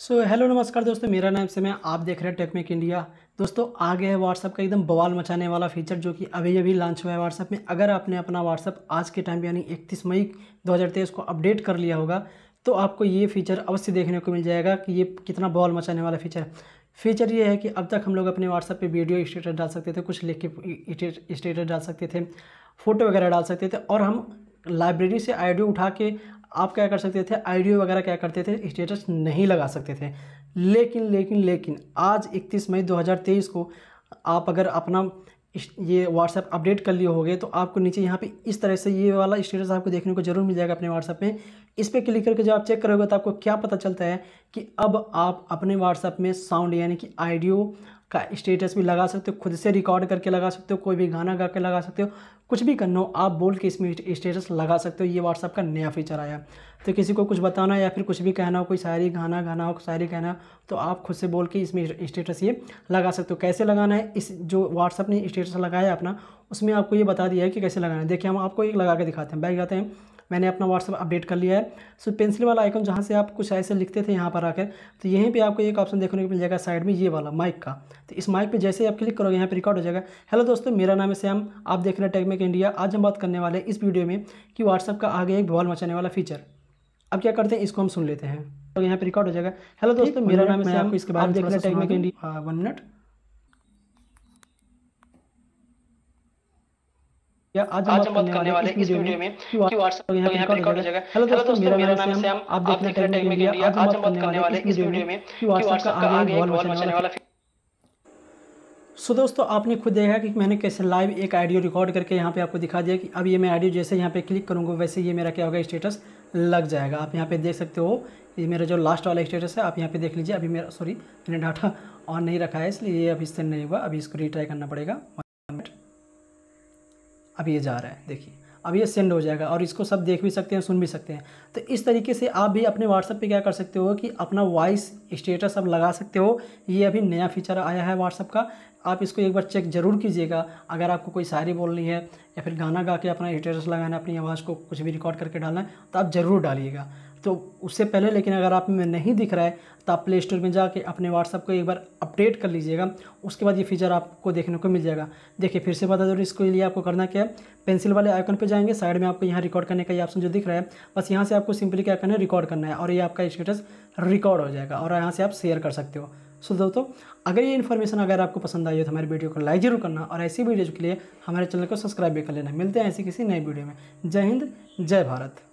सो so, hello नमस्कार दोस्तों मेरा नाम से मैं आप देख रहे हैं टेकमेक इंडिया दोस्तों आ गया है व्हाट्सअप का एकदम बवाल मचाने वाला फीचर जो कि अभी अभी लॉन्च हुआ है व्हाट्सअप में अगर आपने अपना व्हाट्सअप आज के टाइम यानी 31 मई 2023 को अपडेट कर लिया होगा तो आपको ये फीचर अवश्य देखने को मिल जाएगा कि ये कितना बॉल मचाने वाला फीचर है फीचर ये है कि अब तक हम लोग अपने व्हाट्सअप पर वीडियो स्टेटस डाल सकते थे कुछ लिख के स्टेटस डाल सकते थे फ़ोटो वगैरह डाल सकते थे और हम लाइब्रेरी से आइडियो उठा के आप क्या कर सकते थे आईडियो वगैरह क्या करते थे स्टेटस नहीं लगा सकते थे लेकिन लेकिन लेकिन आज 31 मई 2023 को आप अगर अपना ये व्हाट्सएप अपडेट कर लिए होगे तो आपको नीचे यहाँ पे इस तरह से ये वाला स्टेटस आपको देखने को जरूर मिल जाएगा अपने व्हाट्सएप में इस पर क्लिक करके जब आप चेक करोगे तो आपको क्या पता चलता है कि अब आप अपने व्हाट्सएप में साउंड यानी कि आइडियो का स्टेटस भी लगा सकते हो खुद से रिकॉर्ड करके लगा सकते हो कोई भी गाना गा के लगा सकते हो कुछ भी करना हो आप बोल के इसमें स्टेटस लगा सकते हो ये व्हाट्सअप का नया फीचर आया तो किसी को कुछ बताना या फिर कुछ भी कहना हो कोई शायरी गाना गाना हो शायरी कहना तो आप खुद से बोल के इसमें स्टेटस ये लगा सकते हो कैसे लगाना है इस जो व्हाट्सअप ने स्टेटस लगाया अपना उसमें आपको ये बता दिया है कि कैसे लगाना है देखिए हम आपको एक लगा के दिखाते हैं बैठ जाते हैं मैंने अपना व्हाट्सअप अपडेट कर लिया है सो पेंसिल वाला आइकन जहाँ से आप कुछ ऐसे लिखते थे यहाँ पर आकर तो यहीं पर आपको एक ऑप्शन देखने को मिल जाएगा साइड में ये वाला माइक का तो इस माइक पर जैसे आप क्लिक करोगे यहाँ पर रिकॉर्ड हो जाएगा हेलो दोस्तों मेरा नाम है श्याम आप देख रहे हैं टेकमेक इंडिया आज हम बात करने वाले इस वीडियो में कि व्हाट्सअप का आगे एक बॉल मचाने वाला फीचर अब क्या करते हैं इसको हम सुन लेते हैं तो यहाँ पर रिकॉर्ड हो जाएगा हेलो दोस्तों मेरा नाम है आपको इसके बाद देख रहे हैं टेकमेक इंडिया वन मिनट या आज हम बात करने वाले इस वीडियो में पे रिकॉर्ड हो जाएगा हेलो दोस्तों मेरा नाम श्याम आप देख रहे हैं टेक आज हम बात करने वाले इस वीडियो में तो तो का आगे मचाने वाला सो so, दोस्तों आपने खुद देखा कि मैंने कैसे लाइव एक आइडियो रिकॉर्ड करके यहाँ पे आपको दिखा दिया कि अब ये मैं आइडियो जैसे यहाँ पे क्लिक करूँगा वैसे ये मेरा क्या होगा स्टेटस लग जाएगा आप यहाँ पे देख सकते हो ये मेरा जो लास्ट वाला स्टेटस है आप यहाँ पे देख लीजिए अभी मेरा सॉरी मैंने डाटा ऑन नहीं रखा है इसलिए ये अभी इससे नहीं हुआ अभी इसको रिट्राई करना पड़ेगा अब ये जा रहा है देखिए अब ये सेंड हो जाएगा और इसको सब देख भी सकते हैं सुन भी सकते हैं तो इस तरीके से आप भी अपने व्हाट्सएप पे क्या कर सकते हो कि अपना वॉइस स्टेटस अब लगा सकते हो ये अभी नया फीचर आया है व्हाट्सएप का आप इसको एक बार चेक ज़रूर कीजिएगा अगर आपको कोई शायरी बोलनी है या फिर गाना गा के अपना स्टेटस लगाना अपनी आवाज़ को कुछ भी रिकॉर्ड करके डालना है तो आप ज़रूर डालिएगा तो उससे पहले लेकिन अगर आप में नहीं दिख रहा है तो आप प्ले स्टोर में जाके अपने व्हाट्सअप को एक बार अपडेट कर लीजिएगा उसके बाद ये फीचर आपको देखने को मिल जाएगा देखिए फिर से बता दो इसके लिए आपको करना क्या है पेंसिल वाले आइकन पे जाएंगे साइड में आपको यहाँ रिकॉर्ड करने का ये ऑप्शन जो दिख रहा है बस यहाँ से आपको सिंपली क्या करना है रिकॉर्ड करना है और ये आपका स्टेटस रिकॉर्ड हो जाएगा और यहाँ से आप शेयर कर सकते हो सो दोस्तों अगर ये इन्फॉर्मेशन अगर आपको पसंद आई हो तो हमारे वीडियो को लाइक जरूर करना और ऐसी वीडियोज़ के लिए हमारे चैनल को सब्सक्राइब भी कर लेना मिलते हैं ऐसी किसी नई वीडियो में जय हिंद जय भारत